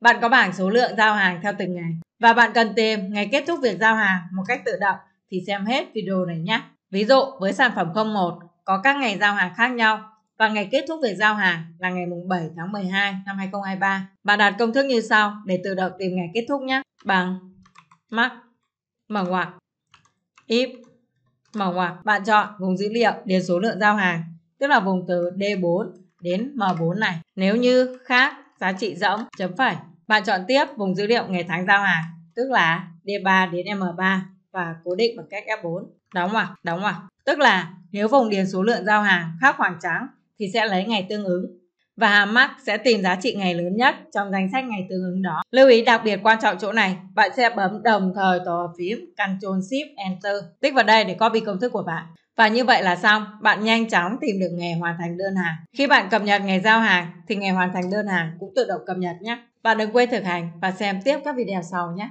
Bạn có bảng số lượng giao hàng theo từng ngày và bạn cần tìm ngày kết thúc việc giao hàng một cách tự động thì xem hết video này nhé. Ví dụ với sản phẩm 01 có các ngày giao hàng khác nhau và ngày kết thúc việc giao hàng là ngày 7 tháng 12 năm 2023. Bạn đặt công thức như sau để tự động tìm ngày kết thúc nhé. Bằng max mở ngoặc if mở ngoặc bạn chọn vùng dữ liệu điền số lượng giao hàng tức là vùng từ D4 đến M4 này. Nếu như khác giá trị rỗng, chấm phẩy. Bạn chọn tiếp vùng dữ liệu ngày tháng giao hàng, tức là D3 đến M3 và cố định bằng cách F4. Đóng ngoặc, đóng ngoặc. Tức là nếu vùng điền số lượng giao hàng khác khoảng trắng thì sẽ lấy ngày tương ứng và Hamas sẽ tìm giá trị ngày lớn nhất trong danh sách ngày tương ứng đó. Lưu ý đặc biệt quan trọng chỗ này, bạn sẽ bấm đồng thời tổ hợp phím Ctrl Shift Enter, tích vào đây để copy công thức của bạn. Và như vậy là xong, bạn nhanh chóng tìm được nghề hoàn thành đơn hàng. Khi bạn cập nhật ngày giao hàng thì ngày hoàn thành đơn hàng cũng tự động cập nhật nhé. Bạn đừng quên thực hành và xem tiếp các video sau nhé.